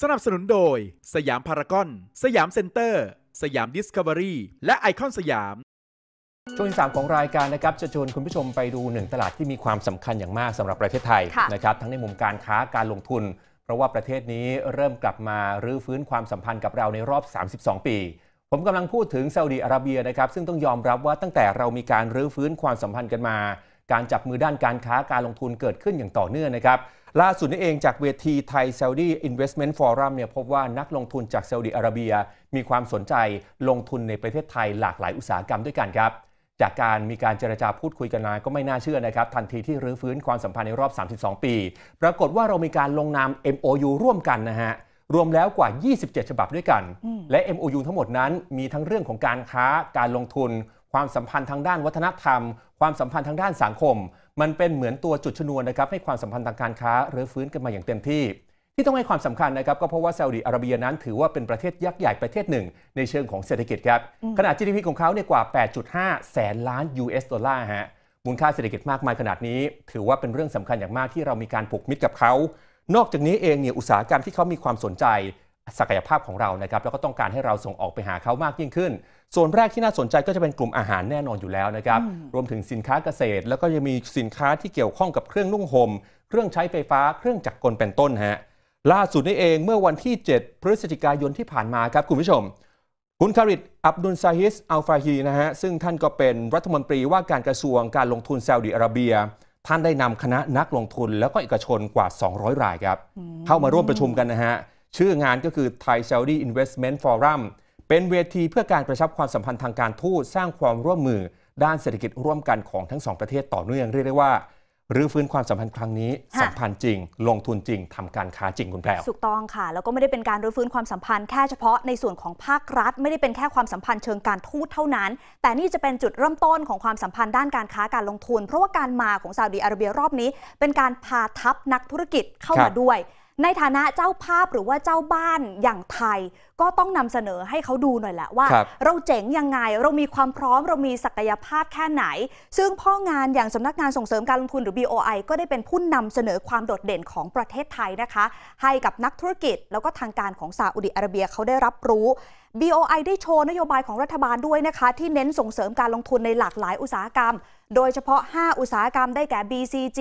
สนับสนุนโดย สยามพารากอน สยามเซ็นเตอร์ สยามดิสคัฟเวอรี่ และไอคอนสยาม ช่วงที่สามของรายการนะครับ จะชวนคุณผู้ชมไปดูหนึ่งตลาดที่มีความสำคัญอย่างมากสำหรับประเทศไทยะนะครับ ทั้งในมุมการค้าการลงทุน เพราะว่าประเทศนี้เริ่มกลับมา รื้อฟื้นความสัมพันธ์กับเราในรอบ 32 ปี ผมกำลังพูดถึงซาอุดีอาระเบียนะครับซึ่งต้องยอมรับว่าตั้งแต่เรามีการรื้อฟื้นความสัมพันธ์กันมาการจับมือด้านการค้าการลงทุนเกิดขึ้นอย่างต่อเนื่องนะครับ ล่าสุดนี้เองจากเวทีไทยซาอุดีอินเวสเมนต์ฟอรัมเนี่ยพบว่านักลงทุนจากซาอุดีอาระเบีย มีความสนใจลงทุนในประเทศไทยหลากหลายอุตสาหกรรมด้วยกันครับ จากการมีการเจรจาพูดคุยกันนานก็ไม่น่าเชื่อนะครับ ทันทีที่รื้อฟื้นความสัมพันธ์ในรอบ 32 ปี ปรากฏว่าเรามีการลงนาม MOU ร่วมกันนะฮะรวมแล้วกว่า 27 ฉบับด้วยกัน และ MOU ทั้งหมดนั้น มีทั้งเรื่องของการค้าการลงทุนความสัมพันธ์ทางด้านวัฒนธรรม ความสัมพันธ์ทางด้านสังคม มันเป็นเหมือนตัวจุดชนวนนะครับให้ความสัมพันธ์ทางการค้าเรื้อฟื้นกันมาอย่างเต็มที่ ที่ต้องให้ความสำคัญนะครับก็เพราะว่าซาอุดีอาระเบียนั้นถือว่าเป็นประเทศยักษ์ใหญ่ประเทศหนึ่งในเชิงของเศรษฐกิจครับขนาด GDP ของเขาเนี่ยกว่า 8.5แสนล้าน US ดอลลาร์ฮะมูลค่าเศรษฐกิจมากมายขนาดนี้ ถือว่าเป็นเรื่องสำคัญอย่างมากที่เรามีการผูกมิตรกับเขานอกจากนี้เองเนี่ยอุตสาหกรรมที่เขามีความสนใจศักยภาพของเรานะครับ แล้วก็ต้องการให้เราส่งออกไปหาเขามากยิ่งขึ้น ส่วนแรกที่น่าสนใจก็จะเป็นกลุ่มอาหารแน่นอนอยู่แล้วนะครับรวมถึงสินค้าเกษตร แล้วก็ยังมีสินค้าที่เกี่ยวข้องกับเครื่องนุ่งห่มเครื่องใช้ไฟฟ้าเครื่องจักรกลเป็นต้นฮะล่าสุดนี้เองเมื่อวันที่ 7 พฤศจิกายนที่ผ่านมาครับคุณผู้ชมคุณคาริตอับดุลซาฮิสอัลฟาฮีนะฮะซึ่งท่านก็เป็นรัฐมนตรีว่าการกระทรวงการลงทุนซาอุดิอาระเบียท่านได้นำคณะนักลงทุน แล้วก็เอกชนกว่า 200 รายครับ เข้ามาร่วมประชุมกันนะฮะชื่องานก็คือ Thai Saudi Investment Forum เป็นเวทีเพื่อการกระชับความสัมพันธ์ทางการทูตสร้างความร่วมมือด้านเศรษฐกิจร่วมกันของทั้งสองประเทศต่อเนื่องเรียกได้ว่ารื้อฟื้นความสัมพันธ์ครั้งนี้สัมพันธ์จริง ลงทุนจริงทำการค้าจริงคุณแพรถูกต้องค่ะ แล้วก็ไม่ได้เป็นการรื้อฟื้นความสัมพันธ์แค่เฉพาะในส่วนของภาครัฐ ไม่ได้เป็นแค่ความสัมพันธ์เชิงการทูตเท่านั้น แต่นี่จะเป็นจุดเริ่มต้นของความสัมพันธ์ด้านการค้าการลงทุน เพราะว่าการมาของซาอุดีอาระเบียรอบนี้ เป็นการพาทัพนักธุรกิจเข้ามาด้วยในฐานะเจ้าภาพหรือว่าเจ้าบ้านอย่างไทย ก็ต้องนำเสนอให้เขาดูหน่อยแหละว่า เราเจ๋งยังไงเรามีความพร้อม เรามีศักยภาพแค่ไหน ซึ่งพ่องานอย่างสำนักงานส่งเสริมการลงทุน หรือ BOI ก็ได้เป็นผู้นำเสนอความโดดเด่นของประเทศไทยนะคะ ให้กับนักธุรกิจแล้วก็ทางการของซาอุดิอาระเบียเขาได้รับรู้ BOI ได้โชว์นโยบายของรัฐบาลด้วยนะคะที่เน้นส่งเสริมการลงทุนในหลากหลายอุตสาหกรรมโดยเฉพาะ 5 อุตสาหกรรมได้แก่ BCG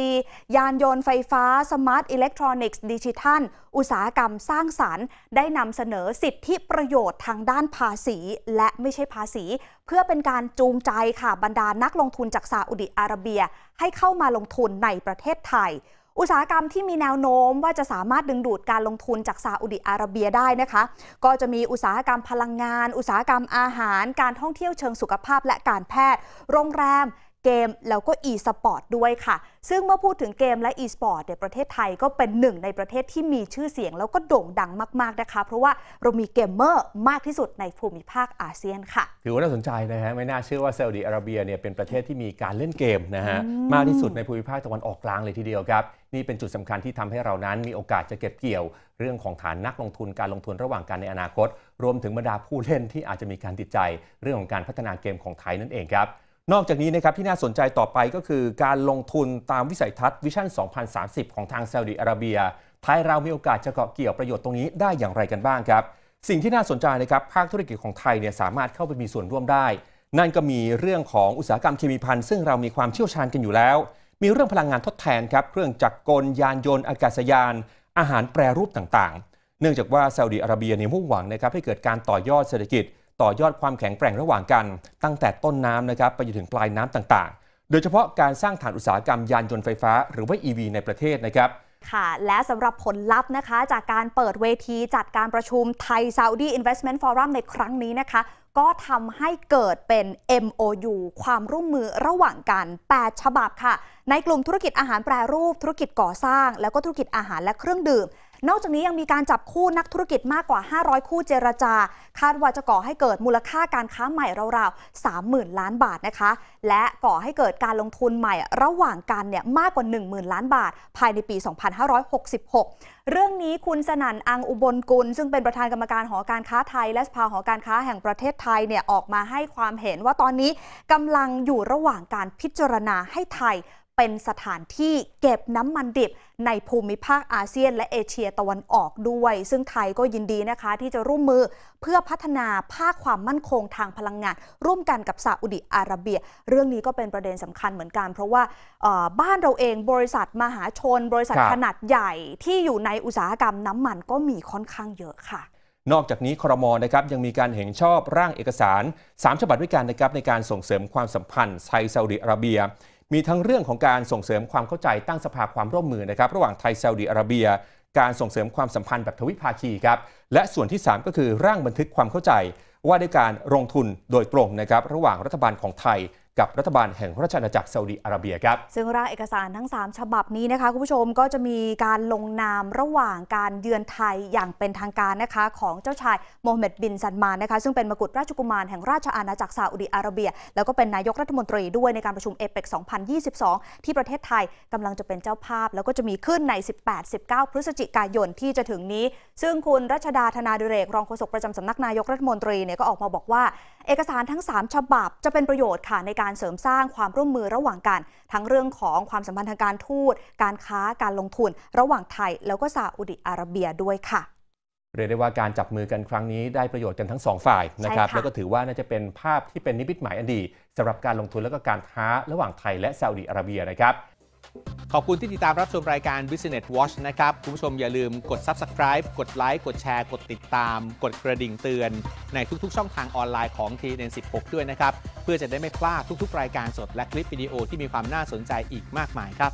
ยานยนต์ไฟฟ้าสมาร์ทอิเล็กทรอนิกส์ดิจิทัลอุตสาหกรรมสร้างสารรค์ได้นำเสนอสิทธิประโยชน์ทางด้านภาษี และไม่ใช่ภาษี เพื่อเป็นการจูงใจค่ะบรรดานักลงทุนจากซาอุดิอาระเบียให้เข้ามาลงทุนในประเทศไทย อุตสาหกรรมที่มีแนวโน้มว่าจะสามารถดึงดูดการลงทุนจากซาอุดิอาระเบียได้นะคะ ก็จะมีอุตสาหกรรมพลังงาน อุตสาหกรรมอาหารการท่องเที่ยวเชิงสุขภาพและการแพทย์โรงแรมเกมแล้วก็ e-sport ด้วยค่ะ ซึ่งเมื่อพูดถึงเกมและ e-sport เนี่ยประเทศไทยก็เป็นหนึ่งในประเทศที่มีชื่อเสียง แล้วก็โด่งดังมาก ๆ นะคะ เพราะว่าเรามีเกมเมอร์มากที่สุดในภูมิภาคอาเซียนค่ะ ถือว่าน่าสนใจนะฮะไม่น่าเชื่อว่าซาอุดีอาระเบียเนี่ยเป็นประเทศที่มีการเล่นเกมนะฮะมมากที่สุดในภูมิภาคตะวันออกกลางเลยทีเดียวครับนี่เป็นจุดสำคัญที่ทำให้เรานั้น มีโอกาสจะเก็บเกี่ยว เรื่องของฐานนักลงทุนการลงทุนระหว่างกันในอนาคต รวมถึงบรรดาผู้เล่นที่อาจจะมีการติดใจเรื่องของการพัฒนาเกมของไทยนั่นเองครับนอกจากนี้นะครับที่น่าสนใจต่อไปก็คือการลงทุนตามวิสัยทัศน์วิชั่น2030 ของทางซาอุดิอาระเบียไทยเรามีโอกาสจะเกาะเกี่ยวประโยชน์ตรงนี้ได้อย่างไรกันบ้างครับ สิ่งที่น่าสนใจนะครับภาคธุรกิจของไทยเนี่ยสามารถเข้าไปมีส่วนร่วมได้ นั่นก็มีเรื่องของอุตสาหกรรมเคมีพันซึ่งเรามีความเชี่ยวชาญกันอยู่แล้ว มีเรื่องพลังงานทดแทนครับเครื่องจักรกลยานยนต์อากาศยาน อาหารแปรรูปต่างๆเนื่องจากว่าซาอุดิอาระเบียเนี่ยมุ่งหวังนะครับให้เกิดการต่อยอดเศรษฐกิจต่อยอดความแข็งแกร่งระหว่างกัน ตั้งแต่ต้นน้ำนะครับไปจนถึงปลายน้ำต่าง ๆ โดยเฉพาะการสร้างฐานอุตสาหกรรมยานยนต์ไฟฟ้าหรือว่า EV ในประเทศนะครับ ค่ะ และสำหรับผลลัพธ์นะคะ จากการเปิดเวทีจัดการประชุมไทย ซาอุดีอินเวสท์เมนต์ฟอรัม ในครั้งนี้นะคะ ก็ทำให้เกิดเป็น MOU ความร่วมมือระหว่างกัน 8 ฉบับค่ะ ในกลุ่มธุรกิจอาหารแปรรูป ธุรกิจก่อสร้าง แล้วก็ธุรกิจอาหารและเครื่องดื่มนอกจากนี้ยังมีการจับคู่นักธุรกิจมากกว่า 500 คู่เจรจา คาดว่าจะก่อให้เกิดมูลค่าการค้าใหม่ราวๆ 30,000 ล้านบาทนะคะ และก่อให้เกิดการลงทุนใหม่ระหว่างกันเนี่ยมากกว่า 10,000 ล้านบาท ภายในปี 2566 เรื่องนี้คุณสนั่นอังอุบลกุล ซึ่งเป็นประธานกรรมการหอการค้าไทยและสภาหอการค้าแห่งประเทศไทยเนี่ยออกมาให้ความเห็นว่าตอนนี้กำลังอยู่ระหว่างการพิจารณาให้ไทยเป็นสถานที่เก็บน้ำมันดิบในภูมิภาคอาเซียนและเอเชียตะวันออกด้วย ซึ่งไทยก็ยินดีนะคะที่จะร่วมมือเพื่อพัฒนาภาคความมั่นคงทางพลังงาน ร่วมกันกับซาอุดิอาระเบีย เรื่องนี้ก็เป็นประเด็นสำคัญเหมือนกัน เพราะว่าบ้านเราเองบริษัทมหาชน บริษัทขนาดใหญ่ที่อยู่ในอุตสาหกรรมน้ำมันก็มีค่อนข้างเยอะค่ะ นอกจากนี้ครมนะครับยังมีการเห็นชอบร่างเอกสาร3ฉบับด้วยกันนะครับในการส่งเสริมความสัมพันธ์ไทยซาอุดิอาระเบียมีทั้งเรื่องของการส่งเสริมความเข้าใจตั้งสภาความร่วมมือนะครับระหว่างไทยซาอุดีอาระเบีย การส่งเสริมความสัมพันธ์แบบทวิภาคีครับและส่วนที่ 3 ก็คือร่างบันทึกความเข้าใจ ว่าด้วยการลงทุนโดยตรงนะครับระหว่างรัฐบาลของไทยกับรัฐบาลแห่งราชอาณาจักรซาอุดีอาระเบียครับ ซึ่งร่างเอกสารทั้ง 3 ฉบับนี้นะคะคุณผู้ชมก็จะมีการลงนามระหว่างการเยือนไทยอย่างเป็นทางการนะคะของเจ้าชายโมฮัมเหม็ดบินซันมานนะคะซึ่งเป็นมกุฎราชกุมารแห่งราชอาณาจักรซาอุดีอาระเบีย แล้วก็เป็นนายกรัฐมนตรีด้วยในการประชุมเอเปก2022 ที่ประเทศไทยกำลังจะเป็นเจ้าภาพ แล้วก็จะมีขึ้นใน 18-19 พฤศจิกายนที่จะถึงนี้ ซึ่งคุณรัชดา ธนาดิเรกรองโฆษกประจำสำนักนายกรัฐมนตรีเนี่ยก็ออกมาบอกว่าเอกสารทั้ง 3 ฉบับจะเป็นประโยชน์ค่ะ ในการเสริมสร้างความร่วมมือระหว่างกัน ทั้งเรื่องของความสัมพันธ์ทางการทูต การค้า การลงทุน ระหว่างไทย แล้วก็ซาอุดิอาระเบียด้วยค่ะ เรียกได้ว่าการจับมือกันครั้งนี้ได้ประโยชน์กันทั้งสองฝ่ายนะครับ แล้วก็ถือว่าน่าจะเป็นภาพที่เป็นนิมิตหมายอันดี สำหรับการลงทุนและก็การค้าระหว่างไทยและซาอุดิอาระเบียนะครับขอบคุณที่ติดตามรับชมรายการ Business Watch นะครับ คุณผู้ชมอย่าลืมกด Subscribe กดไลค์กดแชร์กดติดตาม กดกระดิ่งเตือน ในทุกๆ ช่องทางออนไลน์ของ t n 16ด้วยนะครับ เพื่อจะได้ไม่พลาดทุกๆ รายการสดและคลิปวิดีโอที่มีความน่าสนใจอีกมากมายครับ